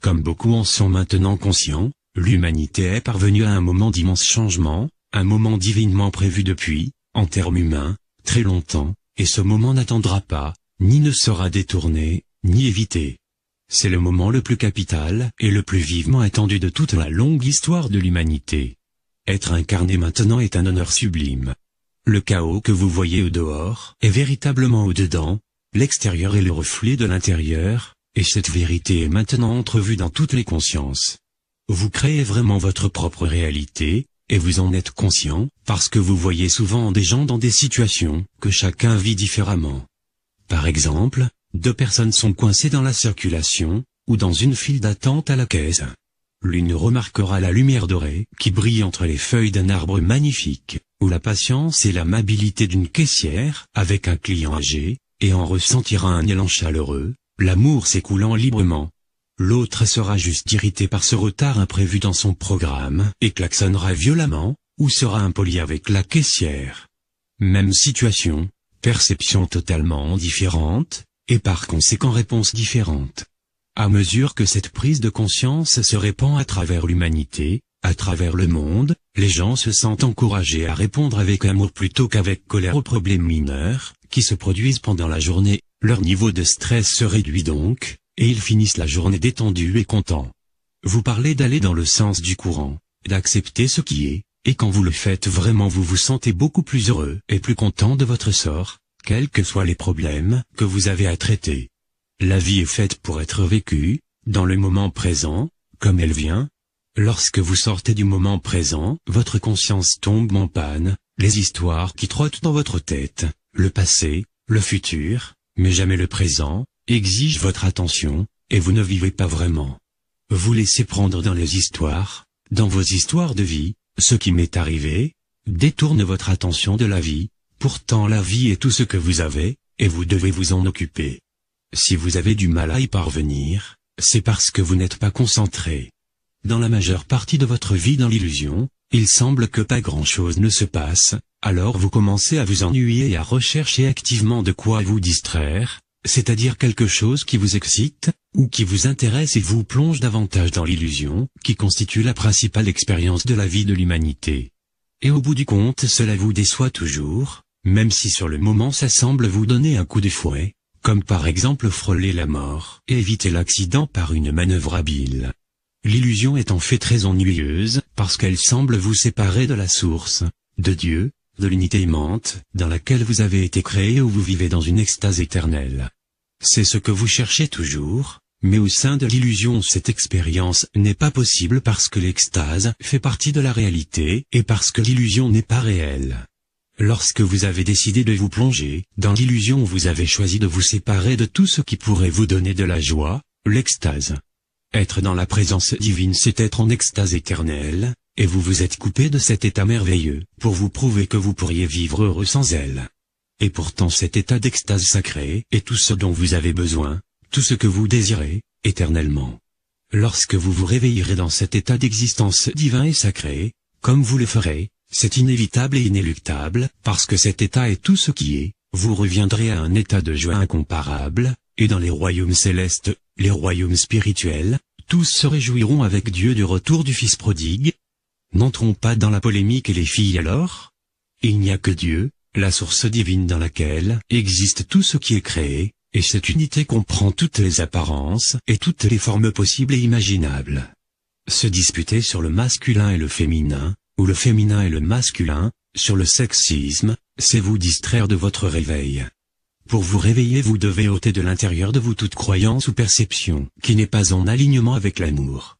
Comme beaucoup en sont maintenant conscients, l'humanité est parvenue à un moment d'immense changement, un moment divinement prévu depuis, en termes humains, très longtemps, et ce moment n'attendra pas, ni ne sera détourné, ni évité. C'est le moment le plus capital et le plus vivement attendu de toute la longue histoire de l'humanité. Être incarné maintenant est un honneur sublime. Le chaos que vous voyez au dehors est véritablement au dedans, l'extérieur est le reflet de l'intérieur, et cette vérité est maintenant entrevue dans toutes les consciences. Vous créez vraiment votre propre réalité, et vous en êtes conscient, parce que vous voyez souvent des gens dans des situations que chacun vit différemment. Par exemple, deux personnes sont coincées dans la circulation, ou dans une file d'attente à la caisse. L'une remarquera la lumière dorée qui brille entre les feuilles d'un arbre magnifique, ou la patience et l'amabilité d'une caissière avec un client âgé, et en ressentira un élan chaleureux, l'amour s'écoulant librement. L'autre sera juste irrité par ce retard imprévu dans son programme et klaxonnera violemment, ou sera impoli avec la caissière. Même situation, perception totalement différente, et par conséquent réponse différente. À mesure que cette prise de conscience se répand à travers l'humanité, à travers le monde, les gens se sentent encouragés à répondre avec amour plutôt qu'avec colère aux problèmes mineurs qui se produisent pendant la journée leur niveau de stress se réduit donc, et ils finissent la journée détendus et contents. Vous parlez d'aller dans le sens du courant, d'accepter ce qui est, et quand vous le faites vraiment vous vous sentez beaucoup plus heureux et plus content de votre sort, quels que soient les problèmes que vous avez à traiter. La vie est faite pour être vécue, dans le moment présent, comme elle vient. Lorsque vous sortez du moment présent, votre conscience tombe en panne, les histoires qui trottent dans votre tête, le passé, le futur, mais jamais le présent, exige votre attention, et vous ne vivez pas vraiment. Vous laissez prendre dans les histoires, dans vos histoires de vie, ce qui m'est arrivé, détourne votre attention de la vie, pourtant la vie est tout ce que vous avez, et vous devez vous en occuper. Si vous avez du mal à y parvenir, c'est parce que vous n'êtes pas concentré. Dans la majeure partie de votre vie dans l'illusion, il semble que pas grand-chose ne se passe, alors vous commencez à vous ennuyer et à rechercher activement de quoi vous distraire, c'est-à-dire quelque chose qui vous excite, ou qui vous intéresse et vous plonge davantage dans l'illusion, qui constitue la principale expérience de la vie de l'humanité. Et au bout du compte cela vous déçoit toujours, même si sur le moment ça semble vous donner un coup de fouet, comme par exemple frôler la mort et éviter l'accident par une manœuvre habile. L'illusion est en fait très ennuyeuse, parce qu'elle semble vous séparer de la source, de Dieu, de l'unité aimante, dans laquelle vous avez été créé ou vous vivez dans une extase éternelle. C'est ce que vous cherchez toujours, mais au sein de l'illusion cette expérience n'est pas possible parce que l'extase fait partie de la réalité et parce que l'illusion n'est pas réelle. Lorsque vous avez décidé de vous plonger dans l'illusion vous avez choisi de vous séparer de tout ce qui pourrait vous donner de la joie, l'extase. Être dans la présence divine c'est être en extase éternelle, et vous vous êtes coupé de cet état merveilleux, pour vous prouver que vous pourriez vivre heureux sans elle. Et pourtant cet état d'extase sacrée est tout ce dont vous avez besoin, tout ce que vous désirez, éternellement. Lorsque vous vous réveillerez dans cet état d'existence divin et sacré, comme vous le ferez, c'est inévitable et inéluctable, parce que cet état est tout ce qui est, vous reviendrez à un état de joie incomparable, et dans les royaumes célestes, les royaumes spirituels, tous se réjouiront avec Dieu du retour du Fils prodigue, N'entrons pas dans la polémique et les filles alors Il n'y a que Dieu, la source divine dans laquelle existe tout ce qui est créé, et cette unité comprend toutes les apparences et toutes les formes possibles et imaginables. Se disputer sur le masculin et le féminin, ou le féminin et le masculin, sur le sexisme, c'est vous distraire de votre réveil. Pour vous réveiller vous devez ôter de l'intérieur de vous toute croyance ou perception qui n'est pas en alignement avec l'amour.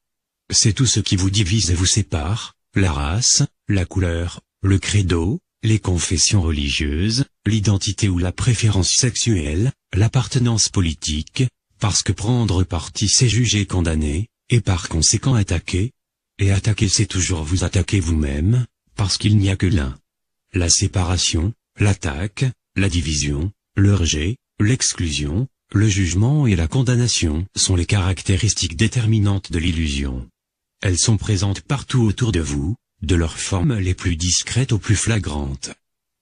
C'est tout ce qui vous divise et vous sépare, la race, la couleur, le credo, les confessions religieuses, l'identité ou la préférence sexuelle, l'appartenance politique, parce que prendre parti c'est juger condamner, et par conséquent attaquer, et attaquer c'est toujours vous attaquer vous-même, parce qu'il n'y a que l'un. La séparation, l'attaque, la division, le rejet, l'exclusion, le jugement et la condamnation sont les caractéristiques déterminantes de l'illusion. Elles sont présentes partout autour de vous, de leurs formes les plus discrètes aux plus flagrantes.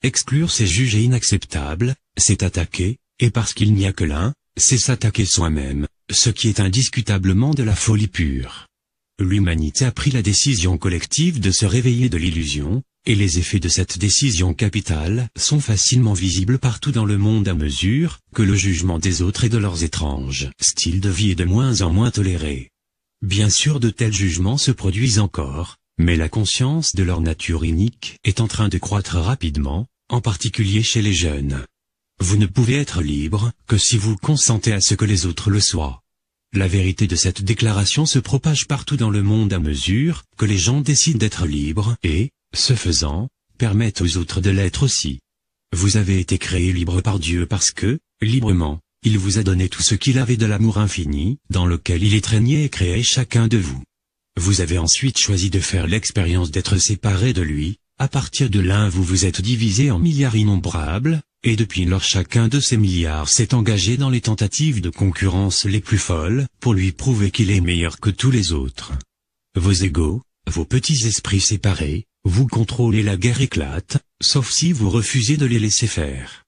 Exclure c'est juger inacceptable, c'est attaquer, et parce qu'il n'y a que l'un, c'est s'attaquer soi-même, ce qui est indiscutablement de la folie pure. L'humanité a pris la décision collective de se réveiller de l'illusion, et les effets de cette décision capitale sont facilement visibles partout dans le monde à mesure que le jugement des autres et de leurs étranges styles de vie est de moins en moins toléré. Bien sûr de tels jugements se produisent encore, mais la conscience de leur nature unique est en train de croître rapidement, en particulier chez les jeunes. Vous ne pouvez être libre que si vous consentez à ce que les autres le soient. La vérité de cette déclaration se propage partout dans le monde à mesure que les gens décident d'être libres et, ce faisant, permettent aux autres de l'être aussi. Vous avez été créé libre par Dieu parce que, librement, il vous a donné tout ce qu'il avait de l'amour infini, dans lequel il étreignait et créait chacun de vous. Vous avez ensuite choisi de faire l'expérience d'être séparé de lui, à partir de l'un vous vous êtes divisé en milliards innombrables, et depuis lors chacun de ces milliards s'est engagé dans les tentatives de concurrence les plus folles, pour lui prouver qu'il est meilleur que tous les autres. Vos égaux, vos petits esprits séparés, vous contrôlez la guerre éclate, sauf si vous refusez de les laisser faire.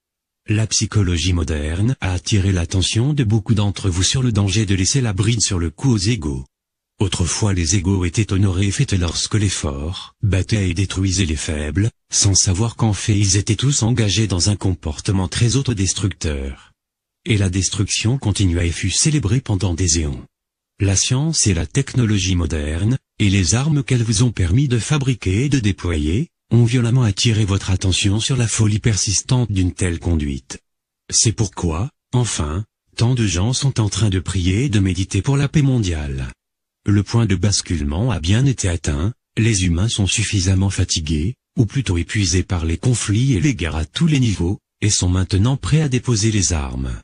La psychologie moderne a attiré l'attention de beaucoup d'entre vous sur le danger de laisser la bride sur le cou aux égaux. Autrefois les égaux étaient honorés et fêtés lorsque les forts battaient et détruisaient les faibles, sans savoir qu'en fait ils étaient tous engagés dans un comportement très autodestructeur. Et la destruction continua et fut célébrée pendant des éons. La science et la technologie moderne, et les armes qu'elles vous ont permis de fabriquer et de déployer, ont violemment attiré votre attention sur la folie persistante d'une telle conduite. C'est pourquoi, enfin, tant de gens sont en train de prier et de méditer pour la paix mondiale. Le point de basculement a bien été atteint, les humains sont suffisamment fatigués, ou plutôt épuisés par les conflits et les guerres à tous les niveaux, et sont maintenant prêts à déposer les armes.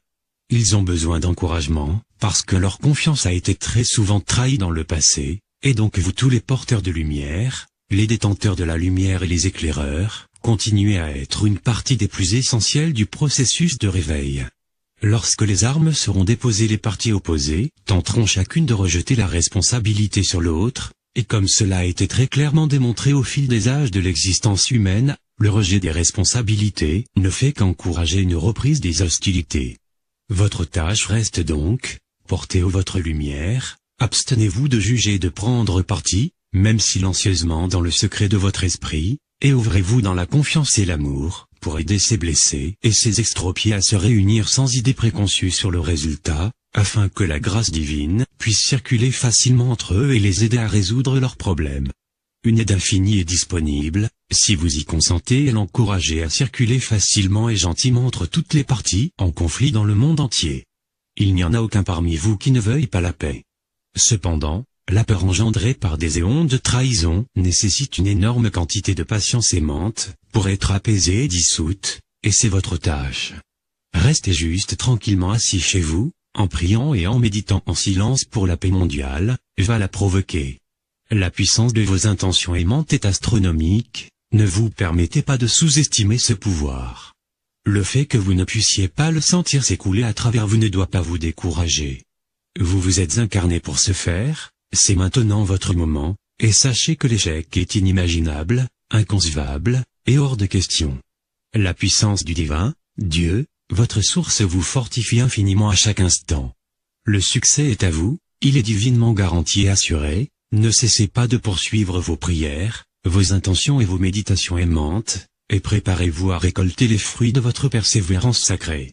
Ils ont besoin d'encouragement, parce que leur confiance a été très souvent trahie dans le passé, et donc vous tous les porteurs de lumière, les détenteurs de la lumière et les éclaireurs, continuaient à être une partie des plus essentielles du processus de réveil. Lorsque les armes seront déposées les parties opposées, tenteront chacune de rejeter la responsabilité sur l'autre, et comme cela a été très clairement démontré au fil des âges de l'existence humaine, le rejet des responsabilités ne fait qu'encourager une reprise des hostilités. Votre tâche reste donc, portez vous votre lumière, abstenez-vous de juger et de prendre parti, même silencieusement dans le secret de votre esprit, et ouvrez-vous dans la confiance et l'amour, pour aider ces blessés et ces extropiés à se réunir sans idée préconçue sur le résultat, afin que la grâce divine puisse circuler facilement entre eux et les aider à résoudre leurs problèmes. Une aide infinie est disponible, si vous y consentez et l'encouragez à circuler facilement et gentiment entre toutes les parties en conflit dans le monde entier. Il n'y en a aucun parmi vous qui ne veuille pas la paix. Cependant, la peur engendrée par des éons de trahison nécessite une énorme quantité de patience aimante, pour être apaisée et dissoute, et c'est votre tâche. Restez juste tranquillement assis chez vous, en priant et en méditant en silence pour la paix mondiale, va la provoquer. La puissance de vos intentions aimantes est astronomique, ne vous permettez pas de sous-estimer ce pouvoir. Le fait que vous ne puissiez pas le sentir s'écouler à travers vous ne doit pas vous décourager. Vous vous êtes incarné pour ce faire, c'est maintenant votre moment, et sachez que l'échec est inimaginable, inconcevable, et hors de question. La puissance du divin, Dieu, votre source vous fortifie infiniment à chaque instant. Le succès est à vous, il est divinement garanti et assuré, ne cessez pas de poursuivre vos prières, vos intentions et vos méditations aimantes, et préparez-vous à récolter les fruits de votre persévérance sacrée.